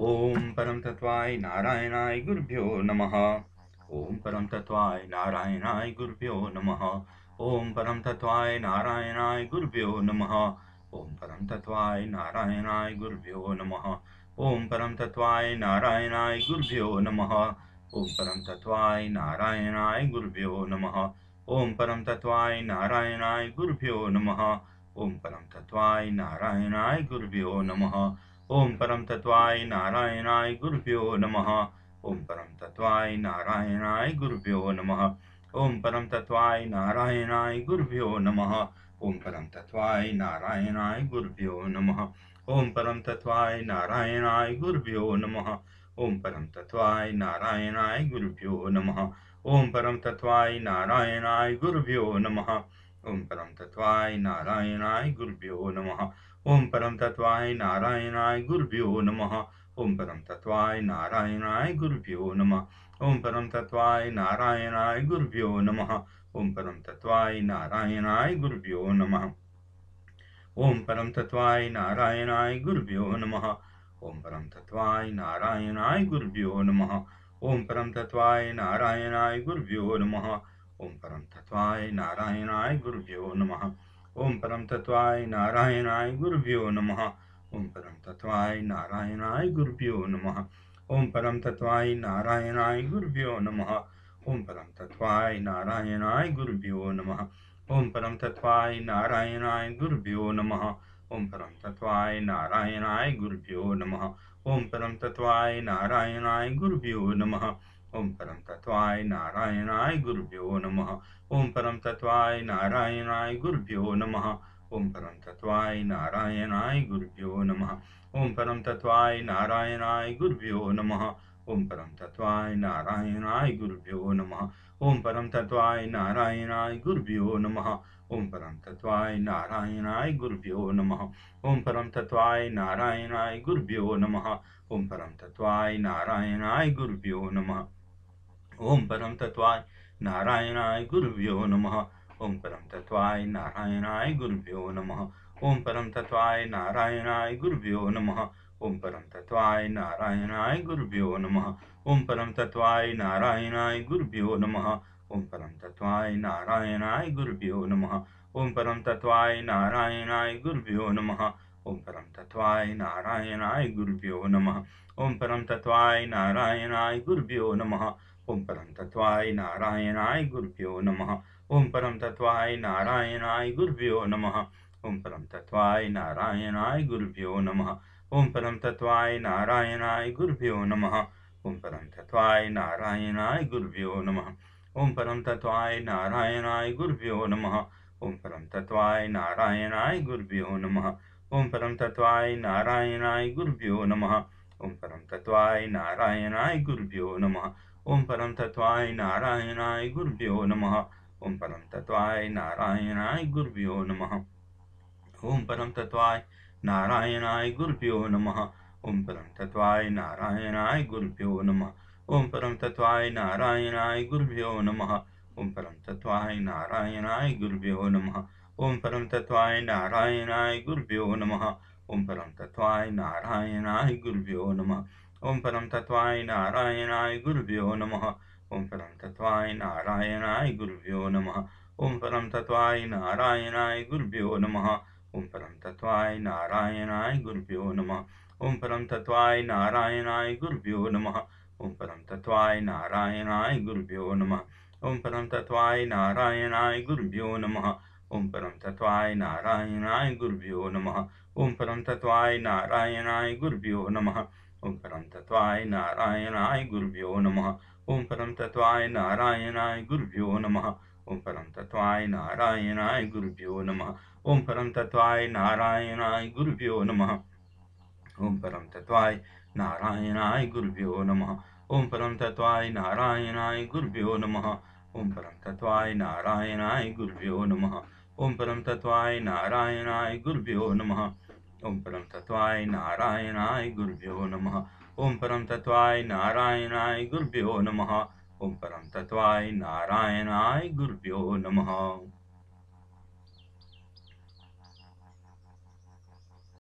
نم پہ تی نارا گور نم پہ تی نارا گور نم پہ تی نارا گور نم پہ تی نارا گور نم پہ تی نارا گربیو نم پہ تی نارا گور نم پہ تی نارا گور نم او پہ تی نارا گور نم پہ تی نارا گور نم پہ تی نارا گور نم پہ تی نارا گور نم پہ تی نارا گور نم پہ تی نارا گور نم پہ نارا گور نم او پرم تارا گور نم پہ تی نارا گور نم پہ تی نارا گورم پہنا گور پہ نارا گور نم پہ تی نارا گور نم پہ تی نارا گور نم پہ تی نارا گور نم او پرم تی نارا گور نم پہ تی نارا گور نم پہ تی نارا گور نم پہ تی نارا گور نم پہ تی نارا گور نم پہ تی نارا گور نم پہ تی نارا گور نم پہ تی نارا گور نم نم پہ تی نارا گور نم پہ تی نارا گور نم پہ تی نارا گربیو نم پہ تی نارا گور نم پہ گوربو نم پہ تی نارا گور نم پہ تی نارا گور نم پہ تی نارا گور نم او پہ تی نارا گور نم پہ تی نارا گور نم پہ تی نارا گور نم پہ گوربو نم پہ تی نارا گور نم پہ گورب نم پہ تی نارا گور نم نم پہ نارا گور نم پہ گور نم پہ گور نم پہ گور نم پہ گور نم پہ گور نم پہ گور نم پارا گور نم او پرم تی نارا گور نم پہ گور نم پہ گور پہ نارا گرو نم پہ نارا گرب نم پہنا گوربو نم پہ نارا گرب نم پہنا گربیو نم اب پھر تی نارا گور نم پہ نارا گور نم پہ تی نارا گور پورے نارا گور نم پہ تی نارا گور نم پہ گورو نم پھر تی نارا گور نم پھر تی نارا گور نم پورے نارا گو نم ایام پہ تی نارا گور نم پہ گور نم پہ تی نارا گور نم پارا گور نم پہ نارا گور نم پہ تی نارا گور نم پہ نارا گور نم پہ تی نارا گور نم او پارایا گور نم پور تی نارا گور نم پہ تی نارا گور نم پارا گربیو نم